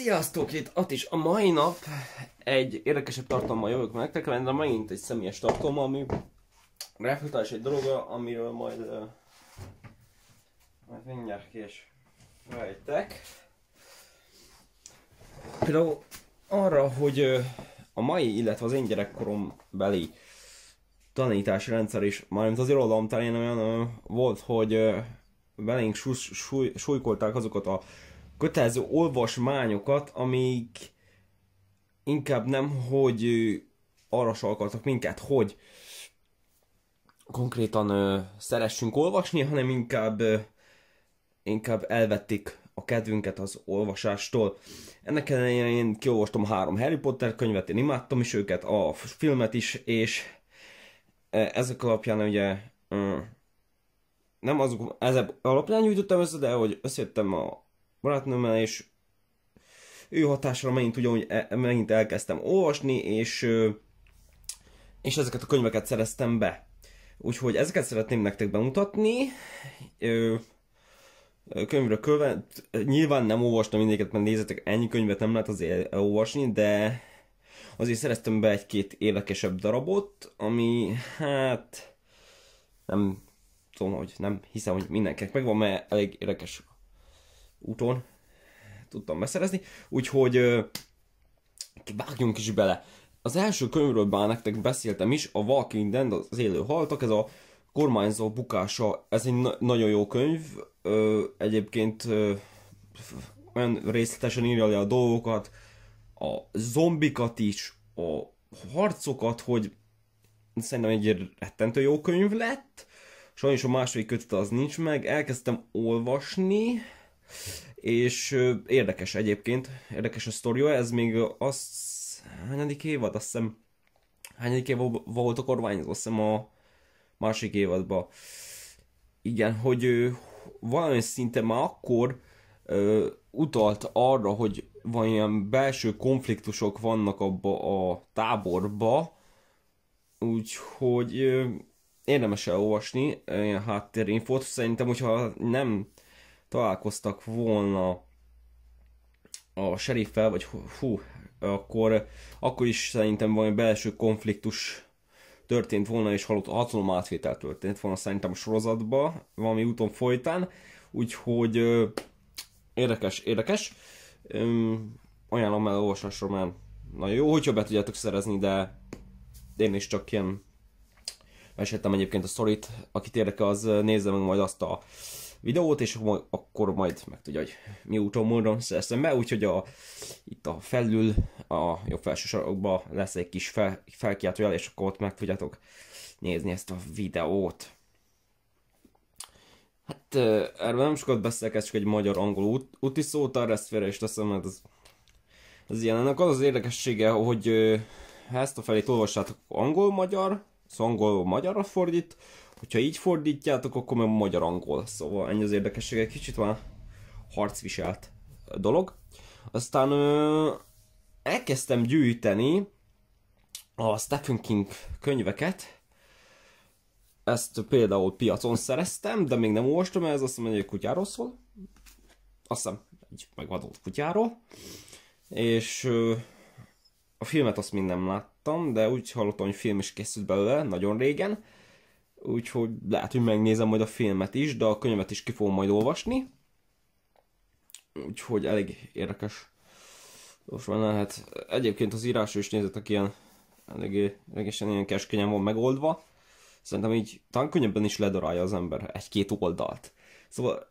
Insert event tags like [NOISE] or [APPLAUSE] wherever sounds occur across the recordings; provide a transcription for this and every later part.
Sziasztok, itt Atis! A mai nap egy érdekesebb tartalommal jövök nektek, de megint egy személyes tartalma, ami reflektálás egy dologra, amiről majd, uh, majd mindjárt ki is rejtek. Például arra, hogy uh, a mai, illetve az én gyerekkorom beli tanítási rendszer is, mármint az irodalom terén olyan uh, volt, hogy uh, belénk súly, súly, súlykolták azokat a kötelező olvasmányokat, amik inkább nem, hogy arra salkaltak minket, hogy konkrétan ö, szeressünk olvasni, hanem inkább, ö, inkább elvették a kedvünket az olvasástól. Ennek ellenére én kiolvastam három Harry Potter könyvet, én imádtam is őket, a filmet is, és e, ezek alapján ugye ö, nem azok, ezek alapján nyújtottam össze, de hogy összejöttem a barátnőmmel, és ő hatásra megint ugyanúgy e- megint elkezdtem olvasni, és, és ezeket a könyveket szereztem be. Úgyhogy ezeket szeretném nektek bemutatni. Könyvről követ, nyilván nem olvastam mindegyiket, mert nézzetek, ennyi könyvet nem lehet azért olvasni, de azért szereztem be egy-két érdekesebb darabot, ami hát nem tudom, hogy nem hiszem, hogy mindenkinek megvan, mert elég érdekes úton tudtam beszerezni, úgyhogy vágjunk is bele. Az első könyvről bár nektek beszéltem is, a Walking Dead, az élő haltak, ez a kormányzó bukása, ez egy na- nagyon jó könyv, ö, egyébként ö, olyan részletesen írja le a dolgokat, a zombikat is, a harcokat, hogy szerintem egy rettentő jó könyv lett, sajnos a második kötet az nincs meg, elkezdtem olvasni, és érdekes egyébként, érdekes a sztoria, ez még az hányadik évad, azt hiszem, hányadik évad volt a kormányzó, azt hiszem a másik évadban. Igen, hogy valami szinte már akkor ö, utalt arra, hogy van ilyen belső konfliktusok vannak abba a táborba, úgyhogy ö, érdemes elolvasni ilyen háttérinfót. Szerintem, hogyha nem találkoztak volna a seriffel, vagy hú, akkor, akkor is szerintem valami belső konfliktus történt volna, és halott hatalom átvétel történt volna szerintem a sorozatba, valami úton folytán, úgyhogy érdekes, érdekes. Ö, ajánlom el olvasásra, mert nagyon jó, hogyha be tudjátok szerezni, de én is csak ilyen meséltem egyébként a szorít, akit érdekel, az nézze meg majd azt a videót, és akkor majd meg tudja, hogy mi úton módon szereztem be, úgyhogy a, itt a felül, a jobb felső sarokban lesz egy kis fel, felkiáltójel, és akkor ott meg tudjátok nézni ezt a videót. Hát erről nem sokat beszélek, ez csak egy magyar-angol út, úti arra ezt félre is teszem, mert az, az ilyen. Ennek az az érdekessége, hogy ha ezt a felét olvassátok angol-magyar, szóval angol-magyarra fordít, Hogyha így fordítjátok, akkor meg magyar-angol. Szóval ennyi az érdekessége. Egy kicsit már harcviselt dolog. Aztán ö, elkezdtem gyűjteni a Stephen King könyveket. Ezt például piacon szereztem, de még nem olvastam, ez azt mondja, hogy kutyáról szól. Azt hiszem, egy megvadult kutyáról. És ö, a filmet azt mind nem láttam, de úgy hallottam, hogy film is készült belőle nagyon régen úgyhogy lehet, hogy megnézem majd a filmet is, de a könyvet is ki fogom majd olvasni. Úgyhogy elég érdekes. Most már lehet. Egyébként az írás is nézetek ilyen eléggé, eléggesen ilyen keskenyen van megoldva. Szerintem így talán könnyebben is ledarálja az ember egy-két oldalt. Szóval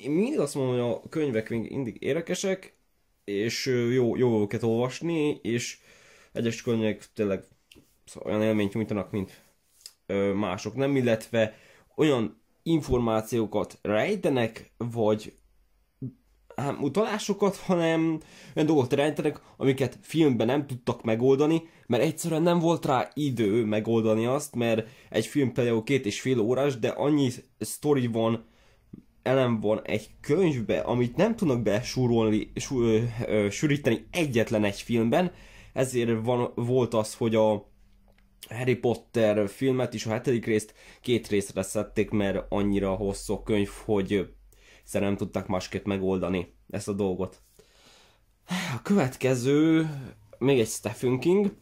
én mindig azt mondom, hogy a könyvek még mindig érdekesek, és jó, jó őket olvasni, és egyes könyvek tényleg szóval olyan élményt nyújtanak, mint mások nem, illetve olyan információkat rejtenek, vagy hát utalásokat, hanem olyan dolgot rejtenek, amiket filmben nem tudtak megoldani, mert egyszerűen nem volt rá idő megoldani azt, mert egy film például két és fél órás, de annyi sztori van, elem van egy könyvbe, amit nem tudnak besúrolni, sú, sűríteni egyetlen egy filmben, ezért van, volt az, hogy a Harry Potter filmet is, a hetedik részt két részre szedték, mert annyira hosszú könyv, hogy szerintem nem tudták másképp megoldani ezt a dolgot. A következő, még egy Stephen King.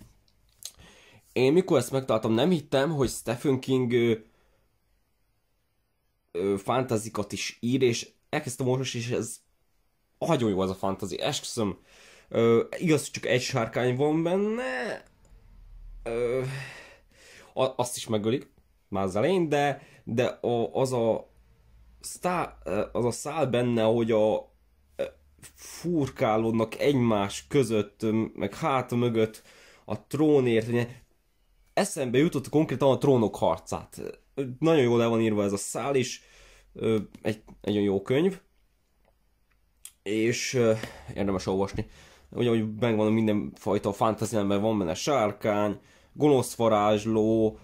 Én mikor ezt megtaláltam, nem hittem, hogy Stephen King ö, ö, fantazikat is ír, és elkezdtem most is ez nagyon jó az a fantazi, esküszöm. Ö, igaz, hogy csak egy sárkány van benne, ö, azt is megölik, már az elején, de, de a, az a sztá, az a szál benne, hogy a furkálódnak egymás között, meg hát mögött a trónért, ugye, eszembe jutott konkrétan a trónok harcát. Nagyon jól le van írva ez a szál is, egy nagyon jó könyv, és érdemes olvasni. Ugye, hogy megvan mindenfajta fantasy, mert van benne sárkány, gonosz varázsló,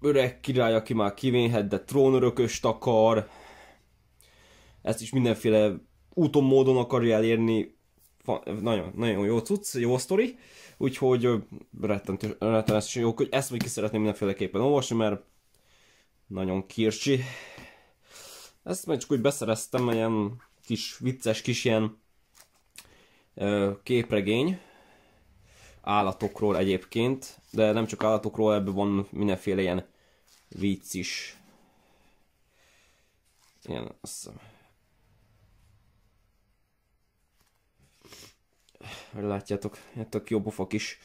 öreg király, aki már kivénhet, de trónörököst akar, ezt is mindenféle úton, módon akarja elérni, nagyon, nagyon jó cucc, jó sztori, úgyhogy rettenetesen jó, hogy ezt még ki szeretném mindenféleképpen olvasni, mert nagyon kircsi. Ezt már csak úgy beszereztem, ilyen kis vicces, kis ilyen ö, képregény, állatokról egyébként, de nem csak állatokról, ebben van mindenféle ilyen vicc is. Ilyen, azt hiszem. látjátok, tök jó pofa kis,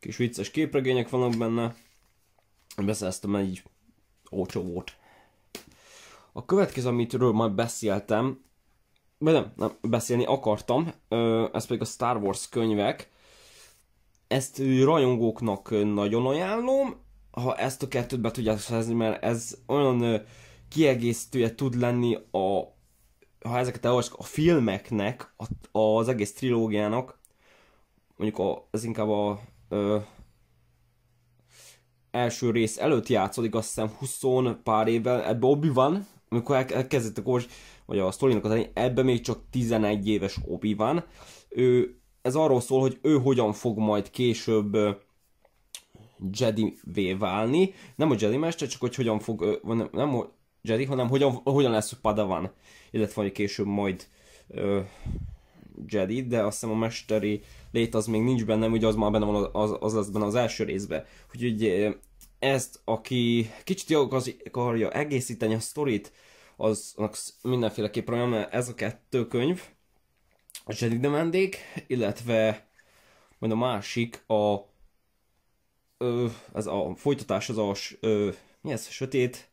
kis vicces képregények vannak benne. Beszereztem egy ócsó volt. A következő, amitről majd beszéltem, vagy nem, nem, beszélni akartam, ez pedig a Star Wars könyvek ezt rajongóknak nagyon ajánlom, ha ezt a kettőt be tudják szerezni, mert ez olyan kiegészítője tud lenni a ha ezeket elolvasok, a filmeknek, a, az egész trilógiának, mondjuk az inkább a ö, első rész előtt játszódik, azt hiszem 20 pár évvel, ebbe obi van, amikor elkezdett a kors, vagy a sztorinak az ebbe még csak 11 éves obi van, ő ez arról szól, hogy ő hogyan fog majd később Jedi-vé válni. Nem a Jedi Mester, csak hogy hogyan fog, nem, nem Jedi, hanem hogyan, hogyan lesz Padawan. Illetve hogy később majd ö, Jedi, de azt hiszem a mesteri lét az még nincs benne, ugye az már benne van, az, az lesz benne az első részben. Úgyhogy ezt, aki kicsit akarja egészíteni a sztorit, az, az mindenféleképpen olyan, mert ez a kettő könyv, a Jedi Demandék, illetve majd a másik a ö, ez a folytatás, az a ö, mi ez, sötét,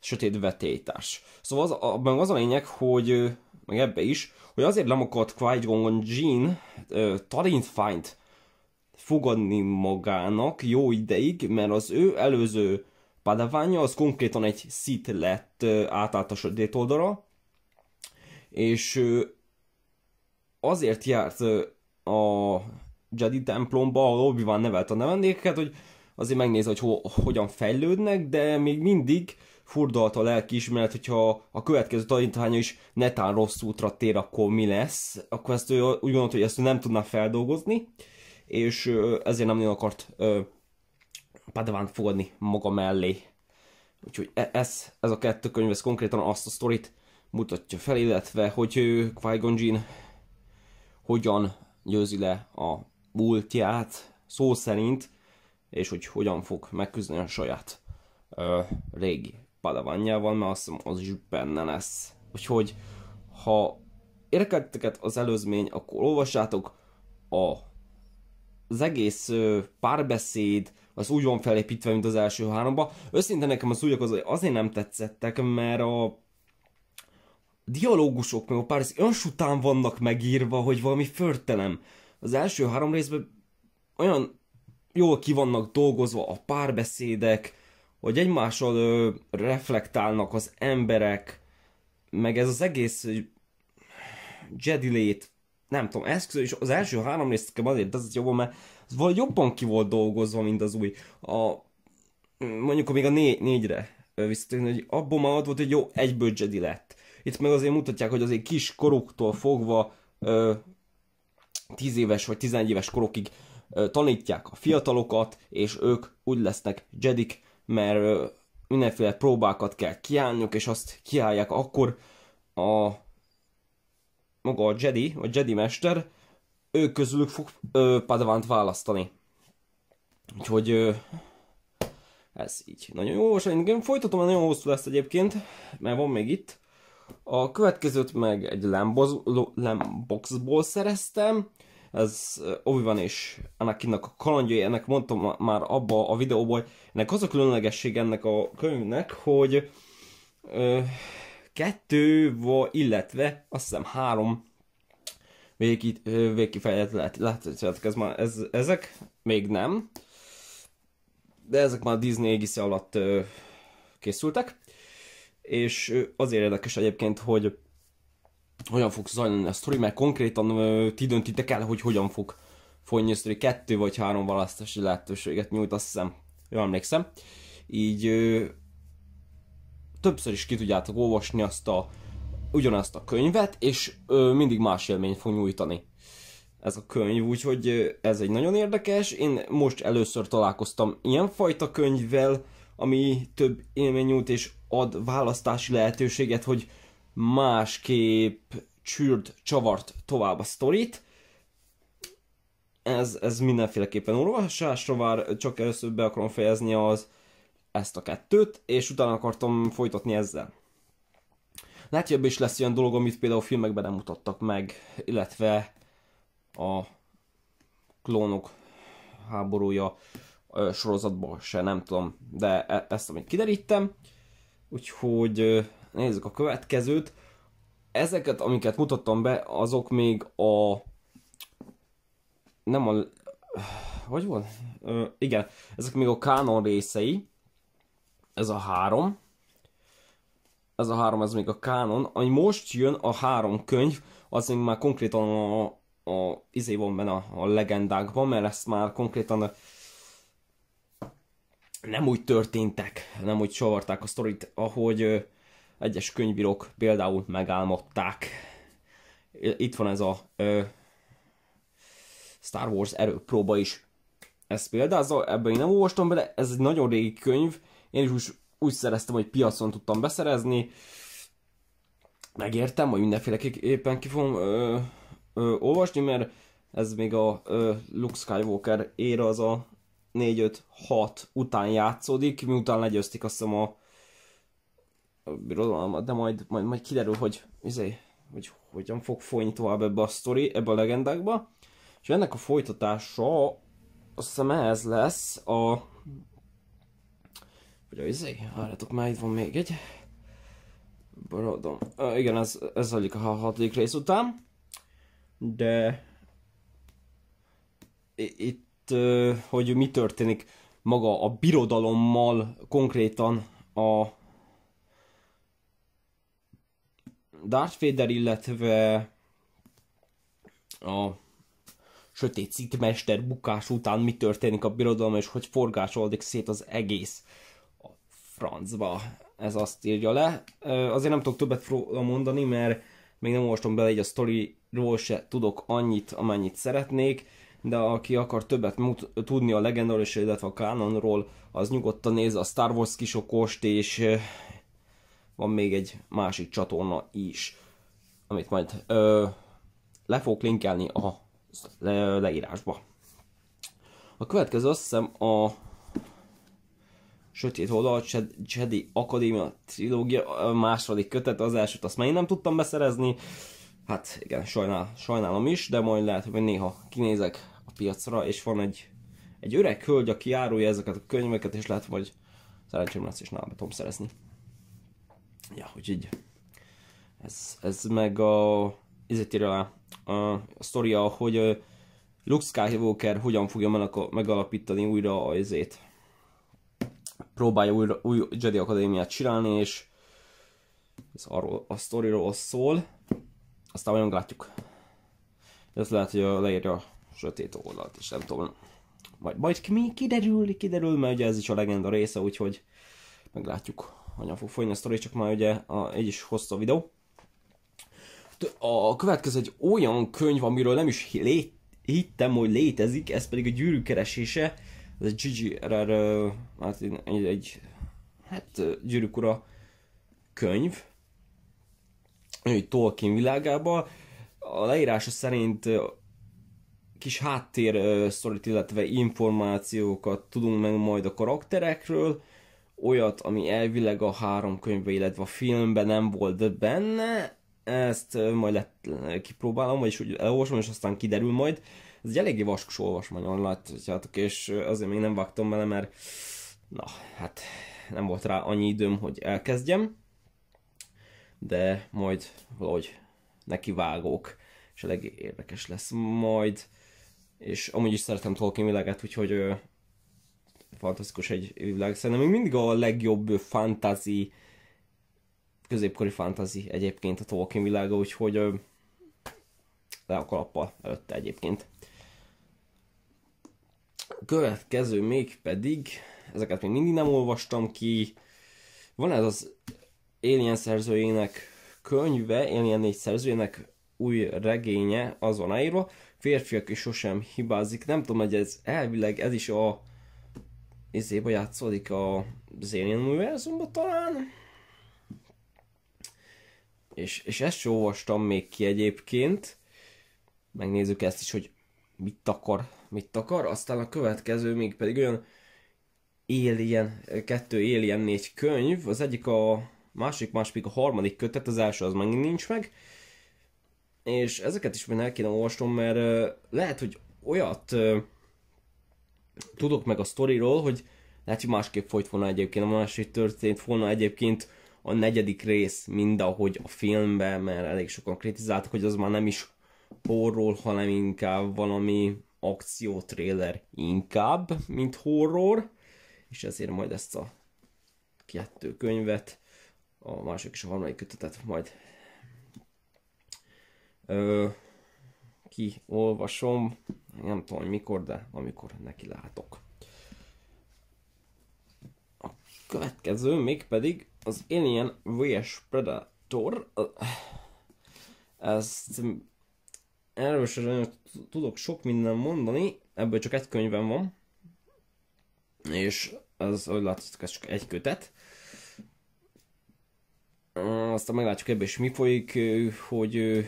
sötét vetélytárs. Szóval az, abban az a lényeg, hogy meg ebbe is, hogy azért nem akart Qui-Gon Jean Tarint Find fogadni magának jó ideig, mert az ő előző padaványa az konkrétan egy szit lett átállt a sötét oldalra, és azért járt a Jedi templomba, ahol obi nevelt a nevendékeket, hogy azért megnéz, hogy ho- hogyan fejlődnek, de még mindig furdalt a ismeret, hogyha a következő tanítványa is netán rossz útra tér, akkor mi lesz? Akkor ezt ő úgy gondolt, hogy ezt ő nem tudná feldolgozni, és ezért nem nagyon akart ö, Padawan fogadni maga mellé. Úgyhogy e-, ez, ez a kettő könyv, ez konkrétan azt a sztorit mutatja fel, illetve hogy Qui-Gon hogyan győzi le a múltját szó szerint, és hogy hogyan fog megküzdeni a saját ö, régi padavanjával, mert azt hiszem az is benne lesz. Úgyhogy ha érkeztetek az előzmény, akkor olvassátok a, az egész ö, párbeszéd, az úgy van felépítve, mint az első háromba. Összinte nekem az újak az, azért nem tetszettek, mert a dialógusok meg a pár olyan sután vannak megírva, hogy valami förtelem. Az első három részben olyan jól ki vannak dolgozva a párbeszédek, hogy egymással ö, reflektálnak az emberek, meg ez az egész Jedi lét, nem tudom, eszköz, és az első három rész kell azért az jobban, mert az valahogy jobban ki volt dolgozva, mint az új. A, mondjuk még a né, négyre visszatérni, hogy abból már ott volt, hogy jó, egyből Jedi lett itt meg azért mutatják, hogy azért kis koruktól fogva ö, 10 éves vagy 11 éves korokig ö, tanítják a fiatalokat, és ők úgy lesznek jedik, mert ö, mindenféle próbákat kell kiállniuk, és azt kiállják akkor a maga a Jedi, a Jedi mester, ő közülük fog ö, Padavánt választani. Úgyhogy ö, ez így nagyon jó, és én folytatom, mert nagyon hosszú lesz egyébként, mert van még itt. A következőt meg egy lambos Lamboxból szereztem, ez obi van és Anakinnak a kalandjai, ennek mondtam már abba a videóban, hogy ennek az a különlegesség ennek a könyvnek, hogy ö, kettő, illetve azt hiszem három végkifejlet lehet, lehet ez már, ez, ezek még nem, de ezek már Disney égisze alatt ö, készültek és azért érdekes egyébként, hogy hogyan fog zajlani a sztori, mert konkrétan ö, ti döntitek el, hogy hogyan fog folyni a sztori. Kettő vagy három választási lehetőséget nyújt, azt hiszem, jól emlékszem. Így ö, többször is ki tudjátok olvasni azt a, ugyanazt a könyvet, és ö, mindig más élményt fog nyújtani ez a könyv, úgyhogy ez egy nagyon érdekes. Én most először találkoztam ilyenfajta könyvvel, ami több élményút és ad választási lehetőséget, hogy másképp csürd, csavart tovább a sztorit. Ez, ez mindenféleképpen olvasásra vár, csak először be akarom fejezni az ezt a kettőt, és utána akartam folytatni ezzel. Lehet, hogy is lesz olyan dolog, amit például filmekben nem mutattak meg, illetve a klónok háborúja sorozatból se, nem tudom, de e, ezt amit kiderítem. Úgyhogy nézzük a következőt. Ezeket, amiket mutattam be, azok még a... Nem a... Hogy van? Ö, igen, ezek még a kánon részei. Ez a három. Ez a három, ez még a kánon. Ami most jön, a három könyv, az még már konkrétan a, a izé van benne a, a legendákban, mert ezt már konkrétan nem úgy történtek, nem úgy csavarták a sztorit, ahogy egyes könyvírók például megálmodták. Itt van ez a ö, Star Wars erőpróba is. Ez példázza, ebben én nem olvastam bele, ez egy nagyon régi könyv, én is úgy, úgy szereztem, hogy piacon tudtam beszerezni, megértem, hogy mindenféleképpen ki fogom ö, ö, olvasni, mert ez még a ö, Luke Skywalker ér az a 4, 5, 6 után játszódik, miután legyőzték azt hiszem a, a birodalmat, de majd, majd, majd kiderül, hogy, izé, hogy hogyan fog folyni tovább ebbe a sztori, ebbe a legendákba. És ennek a folytatása azt hiszem ehhez lesz a... Vagy a izé, várjátok, már itt van még egy. Barodom. Uh, igen, ez, ez zajlik a hatodik rész után. De... Itt hogy mi történik maga a birodalommal konkrétan a Darth Vader, illetve a sötét szitmester bukás után mi történik a birodalom, és hogy forgásoldik szét az egész a francba. Ez azt írja le. Azért nem tudok többet mondani, mert még nem olvastam bele, egy a sztoriról se tudok annyit, amennyit szeretnék de aki akar többet mut- tudni a legendáról, illetve a kánonról, az nyugodtan néz a Star Wars kisokost, és van még egy másik csatorna is, amit majd ö, le fogok linkelni a le- leírásba. A következő azt hiszem a Sötét Oldal, Jedi Akadémia trilógia, második kötet, az elsőt azt már én nem tudtam beszerezni. Hát igen, sajnál, sajnálom is, de majd lehet, hogy néha kinézek piacra, és van egy, egy öreg hölgy, aki árulja ezeket a könyveket, és lehet hogy szerencsém lesz, és nálam tudom szerezni. Ja, hogy így. Ez, ez meg a... Ez a, a, a sztoria, hogy Luke Skywalker hogyan fogja megalapítani újra a izét. Próbálja újra, új Jedi Akadémiát csinálni, és ez arról a sztoriról szól. Aztán olyan látjuk. Ez lehet, hogy leírja sötét oldalt is, nem tudom. Majd, majd mi kiderül, kiderül, mert ugye ez is a legenda része, úgyhogy meglátjuk, hogyan fog folyni a sztori, csak már ugye a, egy is hosszú videó. A következő egy olyan könyv, amiről nem is lé, hittem, hogy létezik, ez pedig a gyűrű keresése. Ez egy RR, Hát egy, egy hát gyűrűkura könyv, egy Tolkien világába. A leírása szerint kis háttér szorít, illetve információkat tudunk meg majd a karakterekről, olyat, ami elvileg a három könyvbe, illetve a filmben nem volt benne, ezt majd lett, kipróbálom, vagyis úgy elolvasom, és aztán kiderül majd. Ez egy eléggé vaskos olvasmány, látjátok, és azért még nem vágtam bele, mert na, hát nem volt rá annyi időm, hogy elkezdjem, de majd valahogy nekivágok, és elég érdekes lesz majd és amúgy is szeretem Tolkien világát, úgyhogy ö, fantasztikus egy világ. Szerintem még mindig a legjobb fantasy, középkori fantasy egyébként a Tolkien világa, úgyhogy ö, le a kalappal előtte egyébként. Következő még pedig, ezeket még mindig nem olvastam ki, van ez az Alien szerzőjének könyve, Alien négy szerzőjének új regénye, az van írva, férfiak is sosem hibázik. Nem tudom, hogy ez elvileg ez is a izébe játszódik a Zénien univerzumban talán. És, és ezt sem olvastam még ki egyébként. Megnézzük ezt is, hogy mit akar, mit akar. Aztán a következő még pedig olyan Alien, kettő Alien négy könyv. Az egyik a másik, másik a harmadik kötet, az első az még nincs meg és ezeket is még el kéne olvasnom, mert lehet, hogy olyat tudok meg a sztoriról, hogy lehet, hogy másképp folyt volna egyébként, a másik történt volna egyébként a negyedik rész, mind ahogy a filmben, mert elég sokan kritizáltak, hogy az már nem is horror, hanem inkább valami trailer inkább, mint horror, és ezért majd ezt a kettő könyvet, a másik és a harmadik kötetet majd Ö, kiolvasom, nem tudom, hogy mikor, de amikor neki látok. A következő még pedig az Alien vs Predator. Ezt erről sem tudok sok minden mondani, ebből csak egy könyvem van, és ez, ahogy látszik, ez csak egy kötet. Aztán meglátjuk ebbe is mi folyik, hogy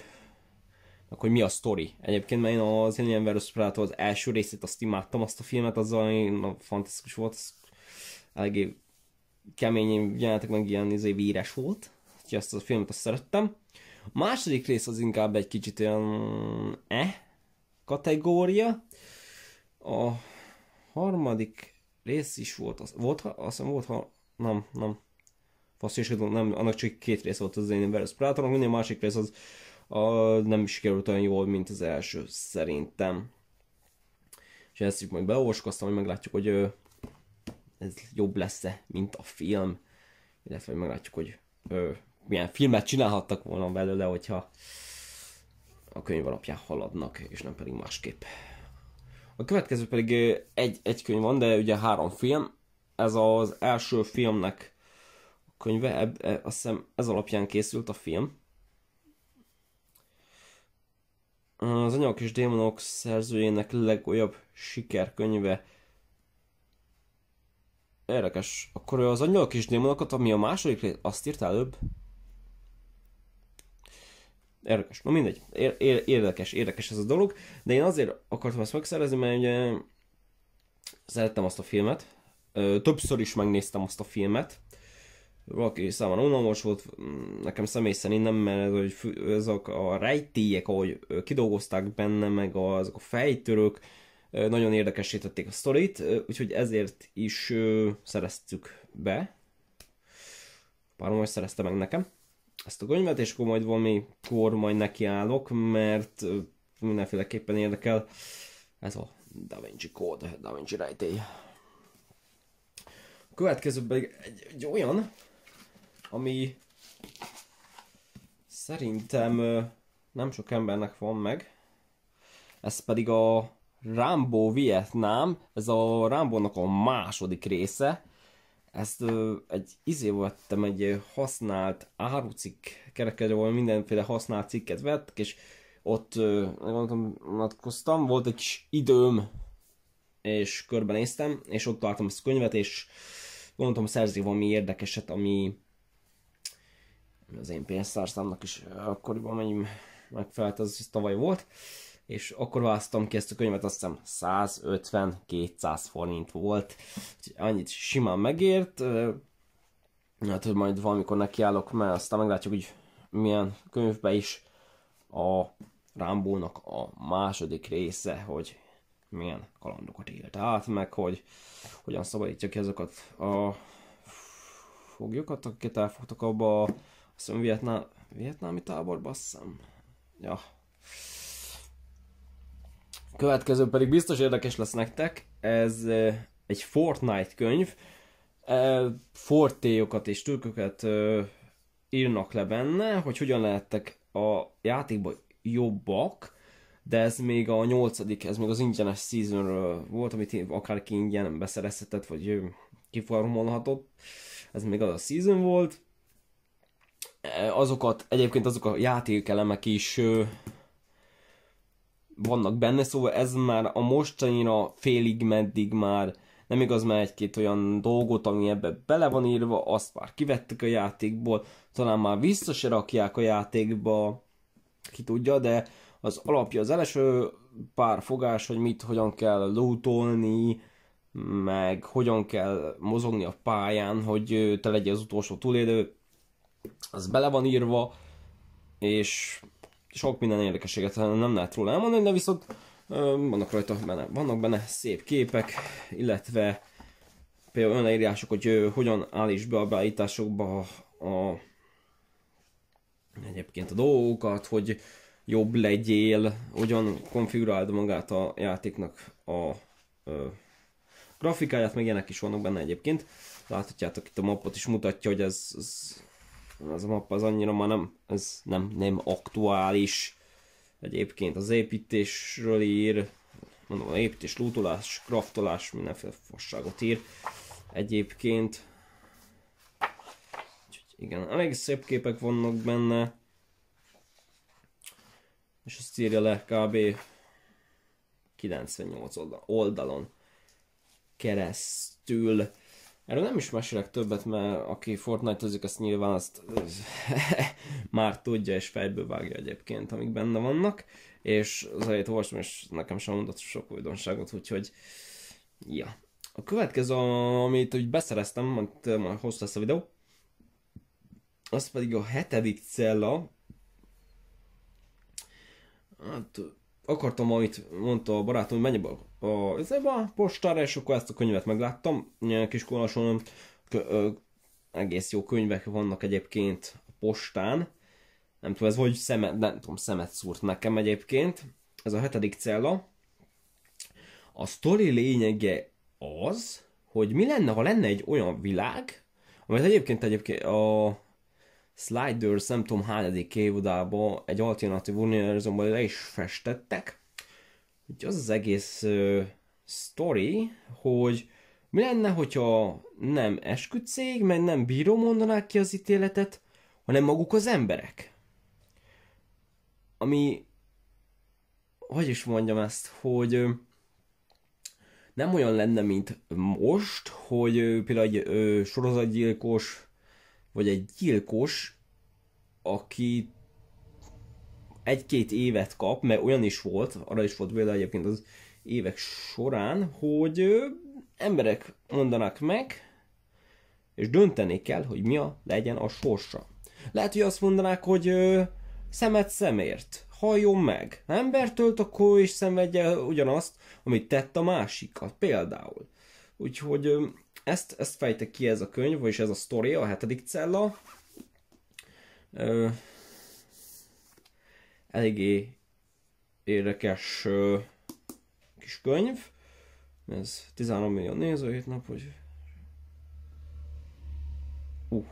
hogy mi a sztori. Egyébként mert én az Alien vs. Predator az első részét azt imádtam, azt a filmet, az én, fantasztikus volt, az eléggé kemény jelentek meg ilyen izé, víres volt, úgyhogy ezt a filmet azt szerettem. A második rész az inkább egy kicsit olyan e eh, kategória. A harmadik rész is volt, az, volt, azt hiszem volt, ha, nem, nem, fasz és nem, annak csak két rész volt az én Verus Predatornak, minden másik rész az a, nem is sikerült olyan jól, mint az első szerintem. És ezt is majd beolvaskoztam, hogy meglátjuk, hogy ö, ez jobb lesz-e, mint a film. Illetve hogy meglátjuk, hogy ö, milyen filmet csinálhattak volna belőle, hogyha a könyv alapján haladnak, és nem pedig másképp. A következő pedig egy, egy könyv van, de ugye három film. Ez az első filmnek a könyve, eb, e, azt hiszem ez alapján készült a film. Az Anyagok és Démonok szerzőjének legolyabb sikerkönyve. Érdekes. Akkor az Anyagok és Démonokat, ami a második rész, azt írt előbb? Érdekes. Na mindegy. Ér- ér- érdekes, érdekes ez a dolog. De én azért akartam ezt megszerezni, mert ugye szerettem azt a filmet. többször is megnéztem azt a filmet valaki számára unalmas volt, mm, nekem személy szerint nem, mert hogy ezek a rejtélyek, ahogy kidolgozták benne, meg azok a fejtörők, nagyon érdekesítették a sztorit, úgyhogy ezért is szereztük be. Párom, hogy szerezte meg nekem ezt a könyvet, és akkor majd valami kor majd nekiállok, mert mindenféleképpen érdekel ez a Da Vinci Code, Da Vinci rejtély. A következő pedig egy, egy olyan, ami szerintem nem sok embernek van meg. Ez pedig a Rambo Vietnám, ez a Rambónak a második része. Ezt ö, egy izé vettem, egy használt árucikk ahol mindenféle használt cikket vettek, és ott gondolkoztam, volt egy kis időm, és körbenéztem, és ott találtam ezt a könyvet, és gondoltam, szerzi valami érdekeset, ami az én pénztárszámnak is eh, akkoriban mennyi megfelelt, az tavaly volt, és akkor választottam ki ezt a könyvet, azt hiszem 150-200 forint volt, annyit simán megért, eh, hát hogy majd valamikor nekiállok, mert aztán meglátjuk, hogy milyen könyvbe is a Rambónak a második része, hogy milyen kalandokat élt át, meg hogy hogyan szabadítja ki azokat a foglyokat, akiket elfogtak abba a azt Vietnam, Vietnám, vietnámi tábor, basszám. Ja. Következő pedig biztos érdekes lesz nektek, ez egy Fortnite könyv. Fortéjokat és trükköket írnak le benne, hogy hogyan lehettek a játékban jobbak, de ez még a nyolcadik, ez még az ingyenes seasonről volt, amit akárki ingyen beszerezhetett, vagy kiformolhatott. Ez még az a season volt, Eh, azokat, egyébként azok a játékelemek is vannak benne, szóval ez már a mostanira félig meddig már nem igaz, mert egy-két olyan dolgot, ami ebbe bele van írva, azt már kivettük a játékból, talán már vissza se rakják a játékba, ki tudja, de az alapja az első pár fogás, hogy mit, hogyan kell lootolni, meg hogyan kell mozogni a pályán, hogy te legyél az utolsó túlélő, az bele van írva, és sok minden érdekeséget nem lehet róla elmondani, de viszont vannak rajta benne, vannak benne szép képek, illetve például önleírások, hogy hogyan állíts be a beállításokba a, egyébként a dolgokat, hogy jobb legyél, hogyan konfiguráld magát a játéknak a a grafikáját, meg ilyenek is vannak benne egyébként. Láthatjátok itt a mappot is mutatja, hogy ez, ez az a map az annyira már nem, ez nem, nem aktuális. Egyébként az építésről ír, mondom, építés, lootolás, kraftolás, mindenféle fasságot ír. Egyébként igen, elég szép képek vannak benne. És azt írja le kb. 98 oldalon keresztül. Erről nem is mesélek többet, mert aki Fortnite-ozik, azt nyilván azt [LAUGHS] már tudja és fejből vágja egyébként, amik benne vannak, és az elejét olvastam, és nekem sem mondott sok újdonságot, úgyhogy ja. A következő, amit hogy beszereztem, majd, majd hosszú lesz a videó, az pedig a hetedik cella. Hát, akartam, amit mondta a barátom, hogy mennyibe a, a postára, és akkor ezt a könyvet megláttam, ilyen kis kolason, egész jó könyvek vannak egyébként a postán, nem tudom, ez vagy szemet, nem tudom, szemet szúrt nekem egyébként, ez a hetedik cella. A sztori lényege az, hogy mi lenne, ha lenne egy olyan világ, amit egyébként, egyébként a Sliders nem tudom hányadik évodában egy alternatív univerzumban le is festettek, így az az egész ö, story, hogy mi lenne, hogyha nem esküdcég, mert nem bíró mondanák ki az ítéletet, hanem maguk az emberek. Ami, hogy is mondjam ezt, hogy ö, nem olyan lenne, mint most, hogy ö, például egy ö, sorozatgyilkos, vagy egy gyilkos, akit egy-két évet kap, mert olyan is volt, arra is volt vélel egyébként az évek során, hogy emberek mondanak meg, és dönteni kell, hogy mi a legyen a sorsa. Lehet, hogy azt mondanák, hogy ö, szemet szemért, halljon meg, embertölt, akkor is szenvedje ugyanazt, amit tett a másikat, például. Úgyhogy ö, ezt, ezt fejte ki ez a könyv, vagyis ez a sztori, a hetedik cella. Ö, eléggé érdekes kis könyv. Ez 13 millió néző hét nap, hogy... Uh.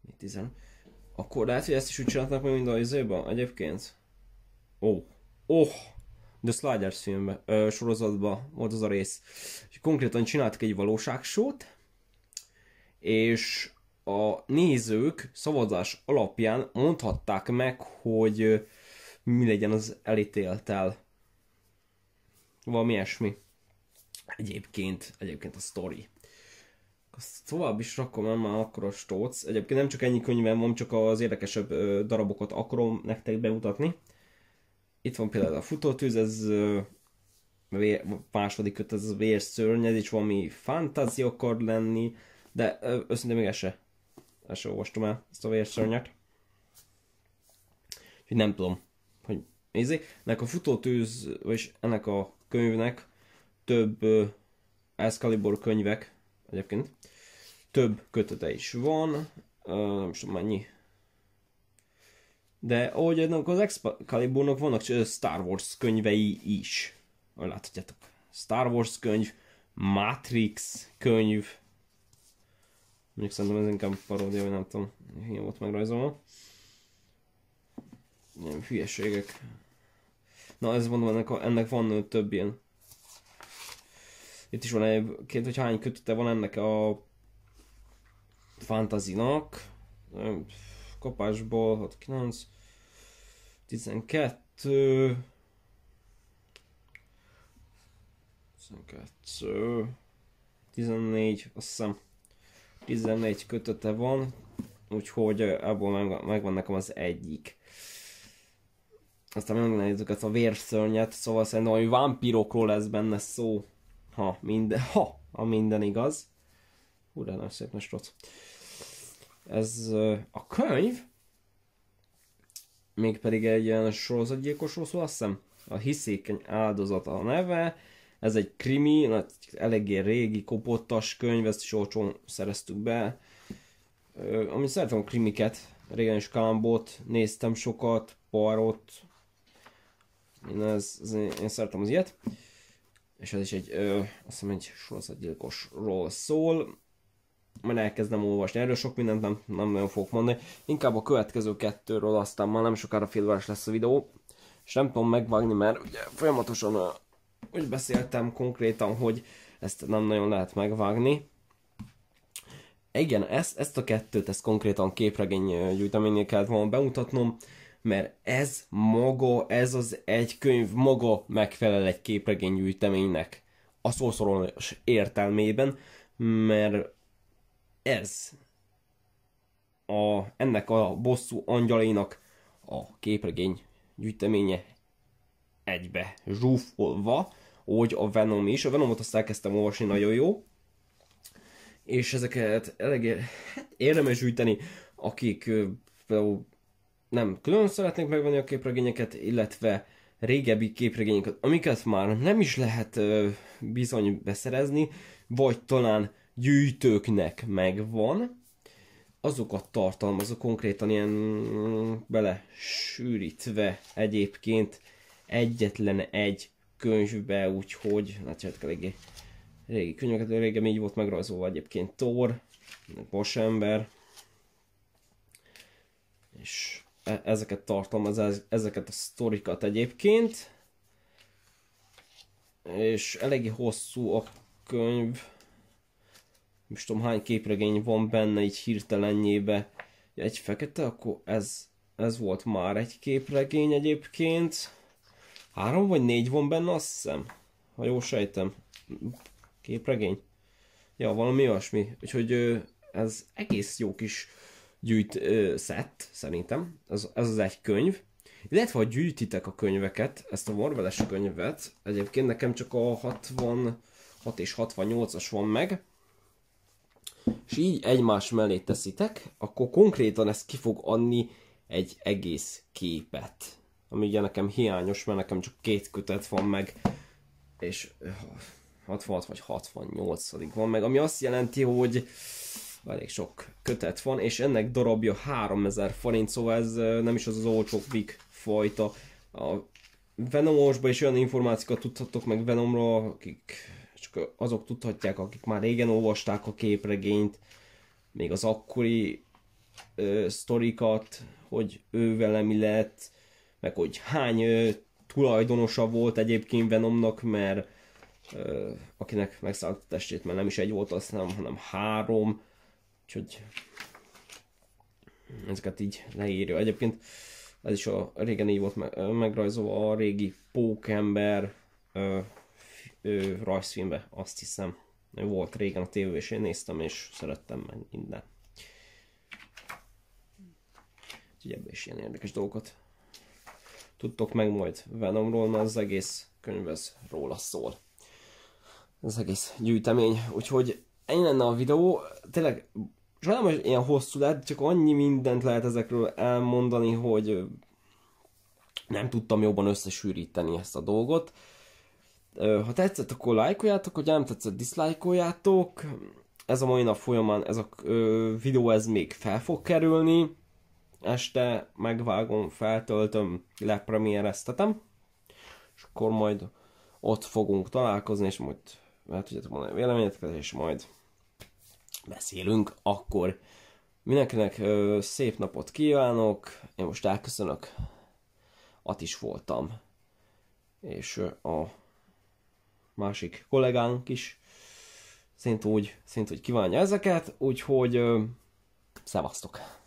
Mi 10? Akkor lehet, hogy ezt is úgy csinálták meg, mint a izében egyébként. Ó. Oh. Oh! The Sliders filmbe, ö, sorozatba volt az a rész. És konkrétan csináltak egy valóságsót, és a nézők szavazás alapján mondhatták meg, hogy mi legyen az elítéltel. Valami ilyesmi. Egyébként, egyébként a story. Azt tovább is rakom el már akkor a stóc. Egyébként nem csak ennyi könyvem van, csak az érdekesebb darabokat akarom nektek bemutatni. Itt van például a futótűz, ez vér, második köt, ez vérszörny, ez is valami fantázia akar lenni, de összintén még ez se és olvastam el ezt a vérszörnyet. Úgyhogy nem tudom, hogy nézzék. Ennek a futótűz, vagyis ennek a könyvnek több uh, Excalibur könyvek egyébként, több kötete is van, uh, nem tudom mennyi. De ahogy ennek az Excaliburnak vannak Star Wars könyvei is. Ahogy láthatjátok, Star Wars könyv, Matrix könyv, Mondjuk szerintem ez inkább paródia, vagy nem tudom, hiány volt megrajzolva. Ilyen hülyeségek. Na ez mondom, ennek, ennek van több ilyen. Itt is van egy, két vagy hány kötete van ennek a fantazinak. Kapásból 6, 9, 12, 12, 14, azt hiszem. 14 kötete van, úgyhogy abból megvan nekem az egyik. Aztán megnézzük ezt a vérszörnyet, szóval szerintem valami vámpirokról lesz benne szó. Ha minden, ha ha minden igaz. Hurrá, nagy szép nestrot. Ez a könyv, mégpedig egy ilyen sorozatgyilkosról szól, azt hiszem. A hiszékeny áldozata a neve, ez egy krimi, nagy, eléggé régi, kopottas könyv, ezt is olcsón szereztük be. ami szeretem a krimiket, régen is Kambot, néztem sokat, Parot, én, ez, ez, én, én szeretem az ilyet. És ez is egy, ö, azt hiszem egy sorozatgyilkosról szól. Majd elkezdem olvasni, erről sok mindent nem, nem nagyon fogok mondani. Inkább a következő kettőről, aztán már nem sokára félváros lesz a videó. És nem tudom megvágni, mert ugye folyamatosan úgy beszéltem konkrétan, hogy ezt nem nagyon lehet megvágni. Igen, ezt, ezt a kettőt, ezt konkrétan képregény gyűjteménynél kellett volna bemutatnom, mert ez maga, ez az egy könyv maga megfelel egy képregény gyűjteménynek a szószoros értelmében, mert ez a, ennek a bosszú angyalainak a képregény gyűjteménye egybe zsúfolva, hogy a Venom is. A Venomot azt elkezdtem olvasni, nagyon jó. És ezeket elég hát érdemes gyűjteni, akik például nem külön szeretnék megvenni a képregényeket, illetve régebbi képregényeket, amiket már nem is lehet bizony beszerezni, vagy talán gyűjtőknek megvan, azokat tartalmazok konkrétan ilyen mm, bele sűrítve egyébként egyetlen egy könyvbe, úgyhogy, na csak eléggé régi könyveket, régen így volt megrajzolva egyébként Thor, Bosember, és e ezeket tartalmaz, ezeket a sztorikat egyébként, és eléggé hosszú a könyv, most tudom hány képregény van benne így hirtelennyébe, egy fekete, akkor ez, ez volt már egy képregény egyébként, Három vagy négy van benne, azt hiszem. Ha jól sejtem. Képregény. Ja, valami olyasmi. Úgyhogy ez egész jó kis gyűjt ö, szett, szerintem. Ez, ez az egy könyv. Illetve, ha gyűjtitek a könyveket, ezt a Marveles könyvet, egyébként nekem csak a 66 és 68-as van meg, és így egymás mellé teszitek, akkor konkrétan ez ki fog adni egy egész képet ami ugye nekem hiányos, mert nekem csak két kötet van meg, és 66 vagy 68 van meg, ami azt jelenti, hogy elég sok kötet van, és ennek darabja 3000 forint, szóval ez nem is az az olcsó big fajta. A venom is olyan információkat tudhatok meg Venomra, akik csak azok tudhatják, akik már régen olvasták a képregényt, még az akkori ö, sztorikat, hogy ő vele mi lett, meg hogy hány tulajdonosa volt egyébként Venomnak, mert ö, akinek megszállt a testét, mert nem is egy volt, azt nem, hanem három, úgyhogy ezeket így leírja. Egyébként ez is a régen így volt me- megrajzolva a régi pókember ö, ö, rajzfilmbe, azt hiszem. Volt régen a tévé, és én néztem, és szerettem meg minden. Úgyhogy ebben is ilyen érdekes dolgokat tudtok meg majd Venomról, mert az egész könyv ez róla szól. Az egész gyűjtemény. Úgyhogy ennyi lenne a videó. Tényleg sajnálom, hogy ilyen hosszú lett, csak annyi mindent lehet ezekről elmondani, hogy nem tudtam jobban összesűríteni ezt a dolgot. Ha tetszett, akkor lájkoljátok, hogy nem tetszett, diszlájkoljátok. Ez a mai nap folyamán ez a videó ez még fel fog kerülni este megvágom, feltöltöm, lepremiereztetem, és akkor majd ott fogunk találkozni, és majd mert tudjátok mondani a véleményeteket, és majd beszélünk akkor. Mindenkinek ö, szép napot kívánok, én most elköszönök, at is voltam, és ö, a másik kollégánk is szintúgy szintúgy kívánja ezeket, úgyhogy ö, szevasztok!